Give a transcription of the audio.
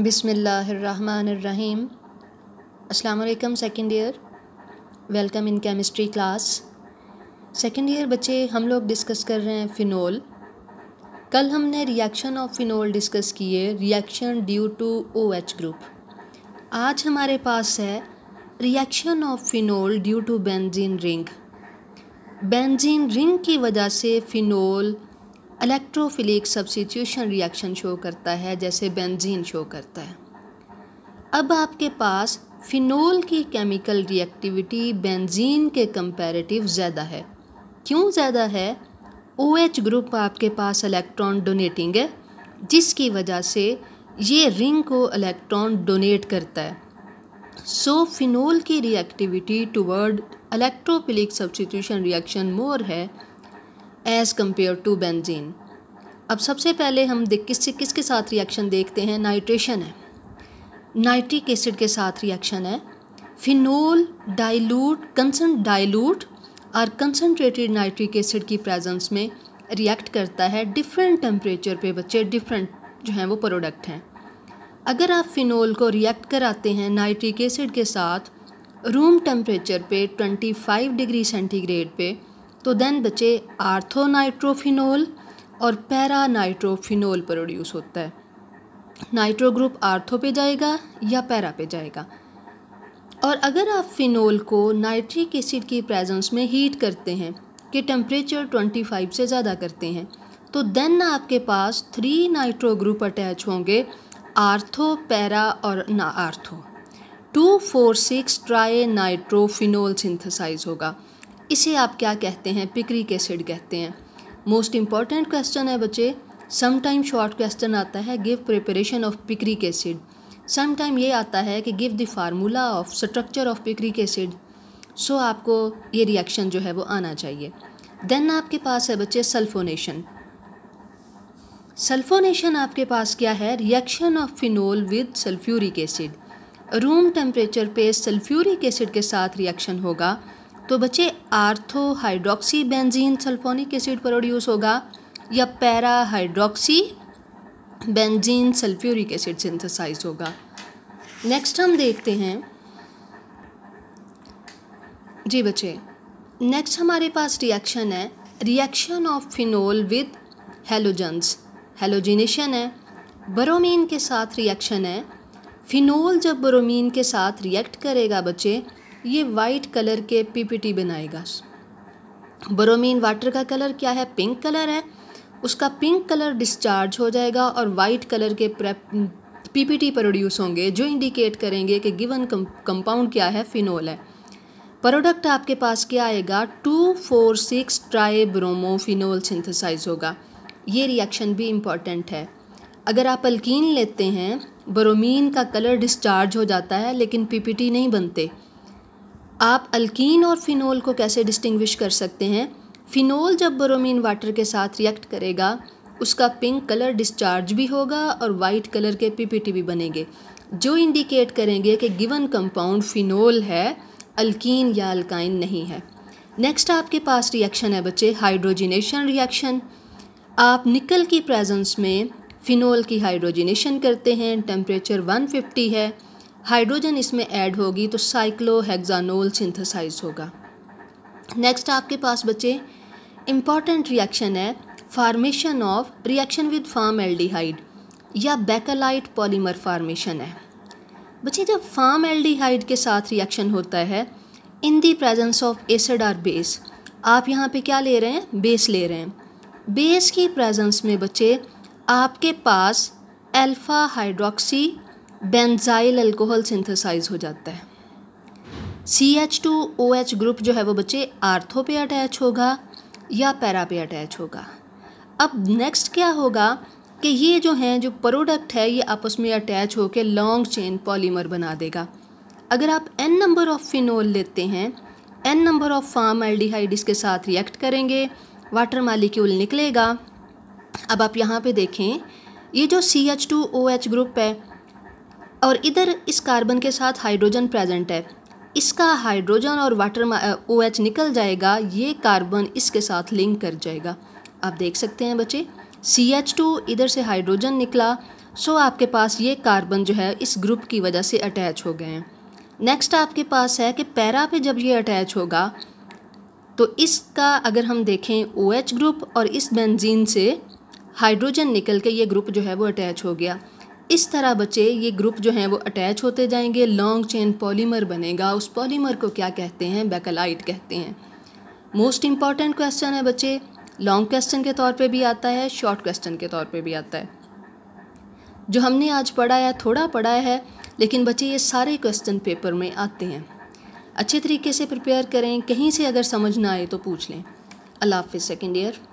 बिसमीम अल्लाम second year welcome in chemistry class second year बच्चे हम लोग डिस्कस कर रहे हैं फ़िनोल कल हमने रिएक्शन ऑफ फ़िनोल डिस्कस किए reaction due to O H group आज हमारे पास है reaction of phenol due to benzene ring benzene ring की वजह से phenol electrophilic substitution reaction show करता है जैसे बेंजीन शो करता है अब आपके पास फिनोल की केमिकल रिएक्टिविटी बेंजीन के कंपैरेटिव ज़्यादा है क्यों ज़्यादा है ओ OH ग्रुप आपके पास इलेक्ट्रॉन डोनेटिंग है जिसकी वजह से ये रिंग को इलेक्ट्रॉन डोनेट करता है सो so, फिनोल की reactivity toward electrophilic substitution reaction more है एज़ कम्पेयर टू बेंजीन अब सबसे पहले हम देख किस किसके साथ रिएक्शन देखते हैं नाइट्रेशन है नाइट्रिक एसिड के साथ रिएक्शन है फिनोल डाइल्यूट कंसन डाइल्यूट और कंसनट्रेटेड नाइट्रिक एसिड की प्रेजेंस में रिएक्ट करता है डिफरेंट टेम्परेचर पे बच्चे डिफरेंट जो हैं वो प्रोडक्ट हैं अगर आप फिनोल को रिएक्ट कराते हैं नाइट्रिक एसिड के साथ रूम टेम्परेचर पे 25 डिग्री सेंटीग्रेड पे तो देन बचे आर्थोनाइट्रोफिनोल और पैरा नाइट्रोफिनोल प्रोड्यूस होता है नाइट्रो ग्रुप आर्थो पे जाएगा या पैरा पे जाएगा और अगर आप फिनोल को नाइट्रिक एसिड की प्रेजेंस में हीट करते हैं कि टेम्परेचर 25 से ज़्यादा करते हैं तो देन आपके पास थ्री नाइट्रो ग्रुप अटैच होंगे आर्थो पैरा और ना ortho two four six tri nitrophenol synthesize होगा इसे आप क्या कहते हैं पिक्रिक एसिड कहते हैं मोस्ट इम्पॉर्टेंट क्वेश्चन है बच्चे समटाइम शॉर्ट क्वेश्चन आता है give preparation of picric acid sometime ये आता है कि give the formula of structure of picric acid so आपको ये रिएक्शन जो है वो आना चाहिए देन आपके पास है बच्चे सल्फोनेशन सल्फोनेशन आपके पास क्या है reaction of phenol with sulphuric acid room temperature पे सल्फ्यूरिक एसिड के साथ रिएक्शन होगा तो बच्चे ortho hydroxy benzene sulphonic acid produce होगा या para hydroxy benzene sulphuric acid synthesize होगा नेक्स्ट हम देखते हैं जी बच्चे नेक्स्ट हमारे पास रिएक्शन है reaction of phenol with halogens halogenation है ब्रोमीन के साथ रिएक्शन है फिनोल जब ब्रोमीन के साथ रिएक्ट करेगा बच्चे ये वाइट कलर के पीपीटी बनाएगा बरोमीन वाटर का कलर क्या है पिंक कलर है उसका पिंक कलर डिस्चार्ज हो जाएगा और वाइट कलर के पीपीटी प्रोड्यूस होंगे जो इंडिकेट करेंगे कि गिवन कंपाउंड क्या है फिनोल है प्रोडक्ट आपके पास क्या आएगा two four six tri bromophenol synthesize होगा ये रिएक्शन भी इम्पॉर्टेंट है अगर आप अल्किन लेते हैं बरोमीन का कलर डिस्चार्ज हो जाता है लेकिन पीपीटी नहीं बनते आप अल्कीन और फिनोल को कैसे डिस्टिंग्विश कर सकते हैं फिनोल जब बोरोमीन वाटर के साथ रिएक्ट करेगा उसका पिंक कलर डिस्चार्ज भी होगा और वाइट कलर के पीपीटी भी बनेंगे जो इंडिकेट करेंगे कि गिवन कंपाउंड फिनोल है अल्कीन या अल्काइन नहीं है नेक्स्ट आपके पास रिएक्शन है बच्चे हाइड्रोजिनेशन रिएक्शन आप निकल की प्रेजेंस में फ़िनोल की हाइड्रोजिनेशन करते हैं टेम्परेचर 150 है हाइड्रोजन इसमें ऐड होगी तो साइक्लोहेक्सानोल सिंथेसाइज होगा नेक्स्ट आपके पास बच्चे इम्पॉर्टेंट रिएक्शन है formation of reaction with formaldehyde या बेकलाइट पॉलीमर फार्मेशन है बच्चे जब फार्म एल्डिहाइड के साथ रिएक्शन होता है in the presence of acid or base आप यहाँ पे क्या ले रहे हैं बेस ले रहे हैं बेस की प्रेजेंस में बच्चे आपके पास alpha hydroxy benzyl alcohol synthesize हो जाता है C H two O H group जो है वो बच्चे आर्थो पे अटैच होगा या पैरा पे अटैच होगा अब नेक्स्ट क्या होगा कि ये जो हैं जो प्रोडक्ट है ये आपस में अटैच होकर लॉन्ग चेन पॉलीमर बना देगा अगर आप एन नंबर ऑफ़ फिनोल लेते हैं n number of formaldehyde इसके साथ रिएक्ट करेंगे वाटर मालिक्यूल निकलेगा अब आप यहाँ पे देखें ये जो C H two O H group है और इधर इस कार्बन के साथ हाइड्रोजन प्रेजेंट है इसका हाइड्रोजन और वाटर ओ एच निकल जाएगा ये कार्बन इसके साथ लिंक कर जाएगा आप देख सकते हैं बच्चे सी एच टू इधर से हाइड्रोजन निकला सो आपके पास ये कार्बन जो है इस ग्रुप की वजह से अटैच हो गए हैं नेक्स्ट आपके पास है कि पैरा पे जब ये अटैच होगा तो इसका अगर हम देखें ओ एच ग्रुप और इस बेंजीन से हाइड्रोजन निकल के ये ग्रुप जो है वो अटैच हो गया इस तरह बच्चे ये ग्रुप जो हैं वो अटैच होते जाएंगे लॉन्ग चेन पॉलीमर बनेगा उस पॉलीमर को क्या कहते हैं बैकलाइट कहते हैं मोस्ट इम्पॉर्टेंट क्वेश्चन है बच्चे लॉन्ग क्वेश्चन के तौर पे भी आता है शॉर्ट क्वेश्चन के तौर पे भी आता है जो हमने आज पढ़ा है थोड़ा पढ़ा है लेकिन बच्चे ये सारे क्वेश्चन पेपर में आते हैं अच्छे तरीके से प्रिपेयर करें कहीं से अगर समझ ना आए तो पूछ लें अल्लाह हाफि सेकेंड ईयर